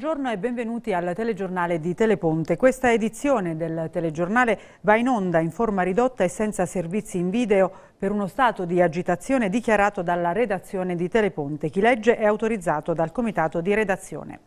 Buongiorno e benvenuti al telegiornale di Teleponte. Questa edizione del telegiornale va in onda in forma ridotta e senza servizi in video per uno stato di agitazione dichiarato dalla redazione di Teleponte. Chi legge è autorizzato dal comitato di redazione.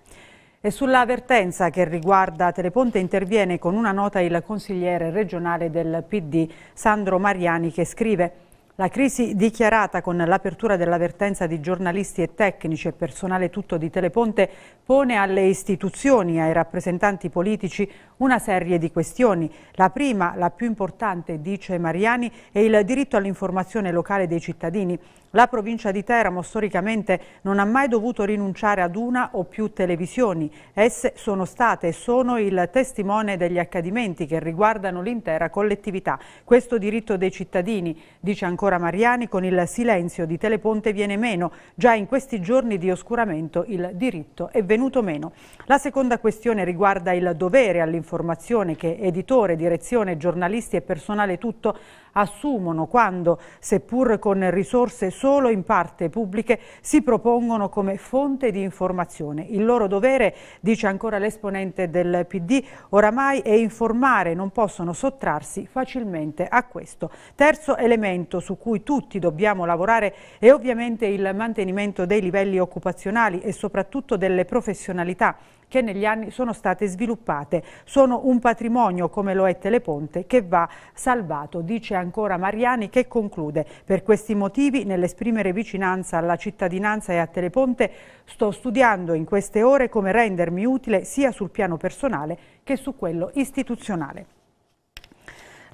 E sull'avvertenza che riguarda Teleponte interviene con una nota il consigliere regionale del PD Sandro Mariani che scrive la crisi dichiarata con l'apertura dell'avvertenza di giornalisti e tecnici e personale tutto di Teleponte pone alle istituzioni e ai rappresentanti politici una serie di questioni. La prima, la più importante, dice Mariani, è il diritto all'informazione locale dei cittadini. La provincia di Teramo storicamente non ha mai dovuto rinunciare ad una o più televisioni. Esse sono state e sono il testimone degli accadimenti che riguardano l'intera collettività. Questo diritto dei cittadini, dice ancora ancora Mariani con il silenzio di Teleponte viene meno. Già in questi giorni di oscuramento il diritto è venuto meno. La seconda questione riguarda il dovere all'informazione che editore, direzione, giornalisti e personale tutto assumono quando, seppur con risorse solo in parte pubbliche, si propongono come fonte di informazione. Il loro dovere, dice ancora l'esponente del PD, oramai è informare, non possono sottrarsi facilmente a questo. Terzo elemento su cui tutti dobbiamo lavorare è ovviamente il mantenimento dei livelli occupazionali e soprattutto delle professionalità che negli anni sono state sviluppate. Sono un patrimonio, come lo è Teleponte, che va salvato, dice ancora Mariani, che conclude. Per questi motivi, nell'esprimere vicinanza alla cittadinanza e a Teleponte, sto studiando in queste ore come rendermi utile sia sul piano personale che su quello istituzionale.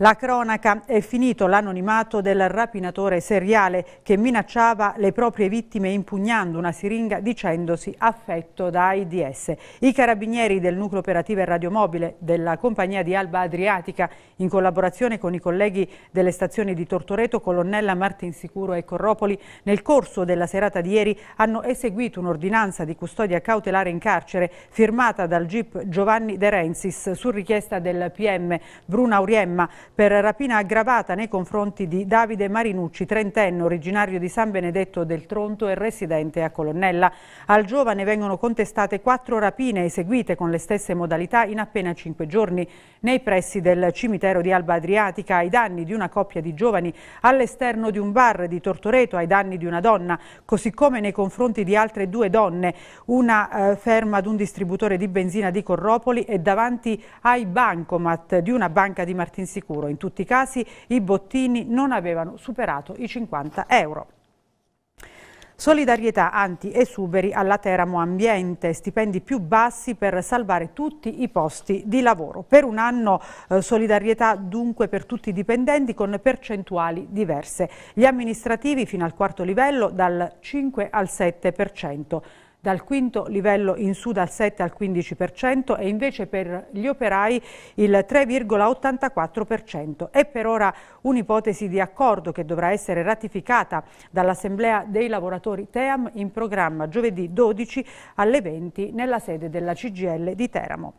La cronaca è finito l'anonimato del rapinatore seriale che minacciava le proprie vittime impugnando una siringa dicendosi affetto da AIDS. I carabinieri del nucleo operativo e radiomobile della compagnia di Alba Adriatica in collaborazione con i colleghi delle stazioni di Tortoreto, Colonnella, Martinsicuro e Corropoli nel corso della serata di ieri hanno eseguito un'ordinanza di custodia cautelare in carcere firmata dal GIP Giovanni De Renzis su richiesta del PM Bruna Auriemma per rapina aggravata nei confronti di Davide Marinucci, trentenne, originario di San Benedetto del Tronto e residente a Colonnella. Al giovane vengono contestate quattro rapine eseguite con le stesse modalità in appena cinque giorni nei pressi del cimitero di Alba Adriatica ai danni di una coppia di giovani all'esterno di un bar di Tortoreto ai danni di una donna, così come nei confronti di altre due donne, una eh, ferma ad un distributore di benzina di Corropoli e davanti ai bancomat di una banca di Martinsicuro euro. In tutti i casi i bottini non avevano superato i 50 euro. Solidarietà anti-esuberi alla Teramo Ambiente, stipendi più bassi per salvare tutti i posti di lavoro. Per un anno eh, solidarietà dunque per tutti i dipendenti con percentuali diverse. Gli amministrativi fino al quarto livello dal 5 al 7% dal quinto livello in su dal 7 al 15% e invece per gli operai il 3,84%. È per ora un'ipotesi di accordo che dovrà essere ratificata dall'Assemblea dei lavoratori TEAM in programma giovedì 12 alle 20 nella sede della CGL di Teramo.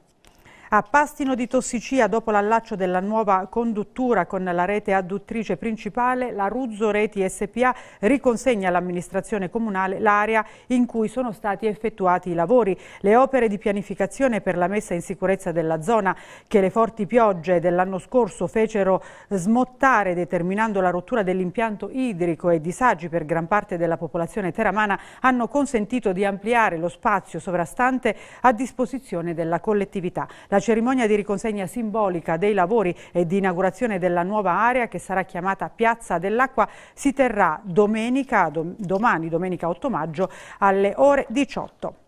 A Pastino di Tossicia, dopo l'allaccio della nuova conduttura con la rete adduttrice principale, la Ruzzo Reti SPA riconsegna all'amministrazione comunale l'area in cui sono stati effettuati i lavori. Le opere di pianificazione per la messa in sicurezza della zona che le forti piogge dell'anno scorso fecero smottare determinando la rottura dell'impianto idrico e disagi per gran parte della popolazione teramana hanno consentito di ampliare lo spazio sovrastante a disposizione della collettività. La la cerimonia di riconsegna simbolica dei lavori e di inaugurazione della nuova area, che sarà chiamata Piazza dell'Acqua, si terrà domenica, dom domani, domenica 8 maggio, alle ore 18.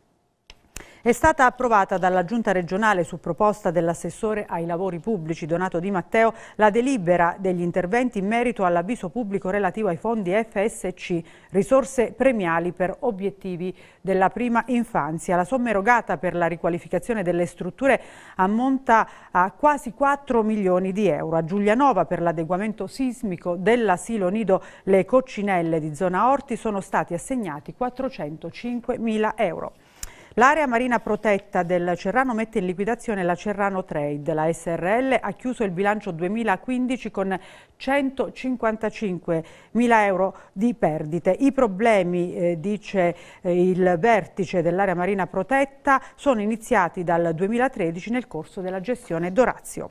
È stata approvata dalla Giunta regionale su proposta dell'assessore ai lavori pubblici Donato Di Matteo la delibera degli interventi in merito all'avviso pubblico relativo ai fondi FSC, risorse premiali per obiettivi della prima infanzia. La somma erogata per la riqualificazione delle strutture ammonta a quasi 4 milioni di euro. A Giulianova per l'adeguamento sismico dell'asilo nido Le Coccinelle di zona Orti sono stati assegnati 405 mila euro. L'area marina protetta del Cerrano mette in liquidazione la Cerrano Trade. La SRL ha chiuso il bilancio 2015 con 155 mila euro di perdite. I problemi, eh, dice eh, il vertice dell'area marina protetta, sono iniziati dal 2013 nel corso della gestione Dorazio.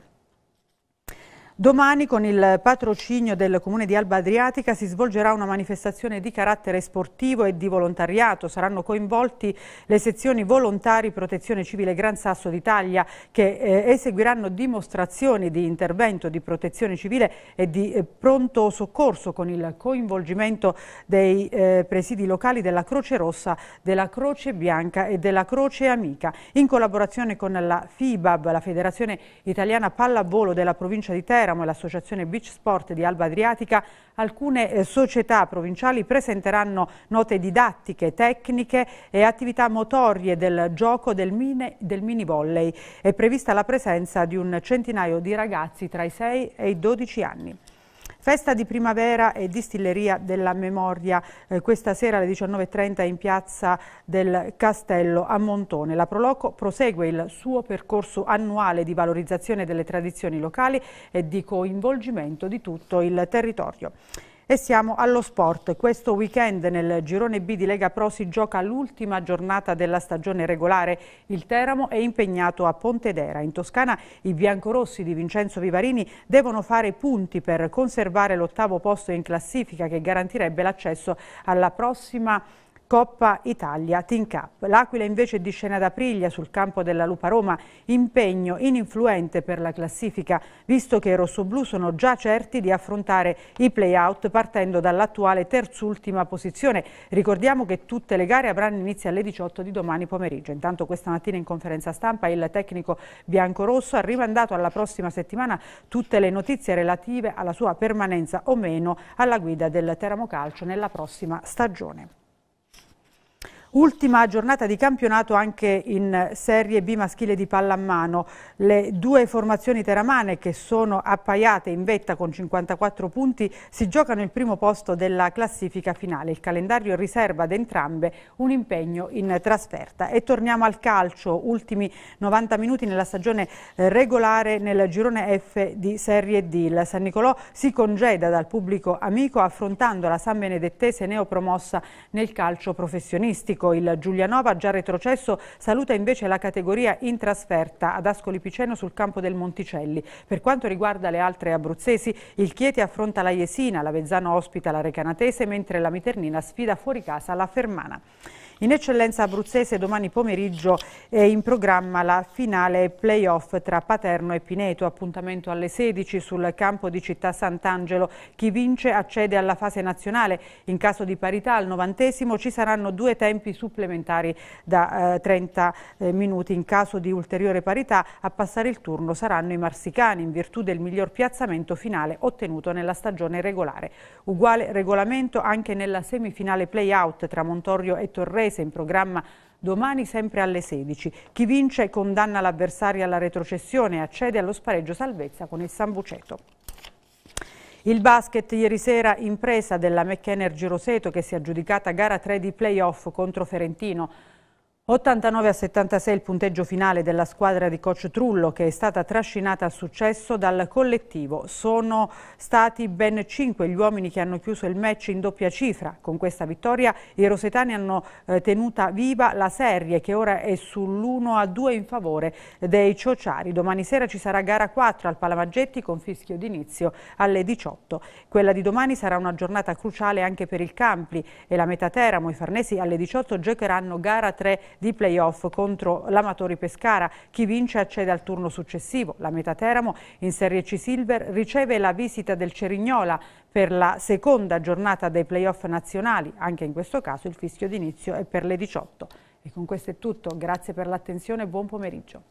Domani con il patrocinio del Comune di Alba Adriatica si svolgerà una manifestazione di carattere sportivo e di volontariato. Saranno coinvolti le sezioni volontari Protezione Civile Gran Sasso d'Italia che eh, eseguiranno dimostrazioni di intervento di protezione civile e di eh, pronto soccorso con il coinvolgimento dei eh, presidi locali della Croce Rossa, della Croce Bianca e della Croce Amica in collaborazione con la FIBAB, la Federazione Italiana Pallavolo della provincia di Terra Teramo e l'Associazione Beach Sport di Alba Adriatica, alcune eh, società provinciali presenteranno note didattiche, tecniche e attività motorie del gioco del, mine, del mini volley. È prevista la presenza di un centinaio di ragazzi tra i 6 e i 12 anni. Festa di primavera e distilleria della memoria eh, questa sera alle 19.30 in piazza del Castello a Montone. La Proloco prosegue il suo percorso annuale di valorizzazione delle tradizioni locali e di coinvolgimento di tutto il territorio. E siamo allo sport. Questo weekend nel girone B di Lega Pro si gioca l'ultima giornata della stagione regolare. Il Teramo è impegnato a Pontedera. In Toscana i biancorossi di Vincenzo Vivarini devono fare punti per conservare l'ottavo posto in classifica che garantirebbe l'accesso alla prossima Coppa Italia Team Cup. L'Aquila invece di scena d'Apriglia sul campo della Lupa Roma, impegno ininfluente per la classifica, visto che i rossoblù sono già certi di affrontare i playout partendo dall'attuale terzultima posizione. Ricordiamo che tutte le gare avranno inizio alle 18 di domani pomeriggio. Intanto questa mattina in conferenza stampa il tecnico biancorosso ha rimandato alla prossima settimana tutte le notizie relative alla sua permanenza o meno alla guida del Teramo Calcio nella prossima stagione. Ultima giornata di campionato anche in Serie B maschile di pallamano. Le due formazioni teramane che sono appaiate in vetta con 54 punti si giocano il primo posto della classifica finale. Il calendario riserva ad entrambe un impegno in trasferta. E torniamo al calcio, ultimi 90 minuti nella stagione regolare nel girone F di Serie D. Il San Nicolò si congeda dal pubblico amico affrontando la San Benedettese neopromossa nel calcio professionistico calcistico. Il Giulianova, già retrocesso, saluta invece la categoria in trasferta ad Ascoli Piceno sul campo del Monticelli. Per quanto riguarda le altre abruzzesi, il Chieti affronta la Jesina, la Vezzano ospita la Recanatese, mentre la Miternina sfida fuori casa la Fermana. In eccellenza abruzzese domani pomeriggio è in programma la finale playoff tra Paterno e Pineto, appuntamento alle 16 sul campo di Città Sant'Angelo. Chi vince accede alla fase nazionale. In caso di parità al novantesimo ci saranno due tempi supplementari da eh, 30 eh, minuti. In caso di ulteriore parità a passare il turno saranno i marsicani in virtù del miglior piazzamento finale ottenuto nella stagione regolare. Uguale regolamento anche nella semifinale playout tra Montorio e Torres Varese in programma domani sempre alle 16. Chi vince condanna l'avversario alla retrocessione e accede allo spareggio salvezza con il San Buceto. Il basket ieri sera impresa della McEnergy Roseto che si è aggiudicata gara 3 di playoff contro Ferentino. 89 a 76 il punteggio finale della squadra di coach Trullo che è stata trascinata a successo dal collettivo. Sono stati ben 5 gli uomini che hanno chiuso il match in doppia cifra. Con questa vittoria i rosetani hanno eh, tenuta viva la serie che ora è sull'1 a 2 in favore dei ciociari. Domani sera ci sarà gara 4 al Palamaggetti con fischio d'inizio alle 18. Quella di domani sarà una giornata cruciale anche per il Campli e la Metateramo. I Farnesi alle 18 giocheranno gara 3 di playoff contro l'Amatori Pescara. Chi vince accede al turno successivo. La Teramo in Serie C Silver riceve la visita del Cerignola per la seconda giornata dei playoff nazionali. Anche in questo caso il fischio d'inizio è per le 18. E con questo è tutto, grazie per l'attenzione e buon pomeriggio.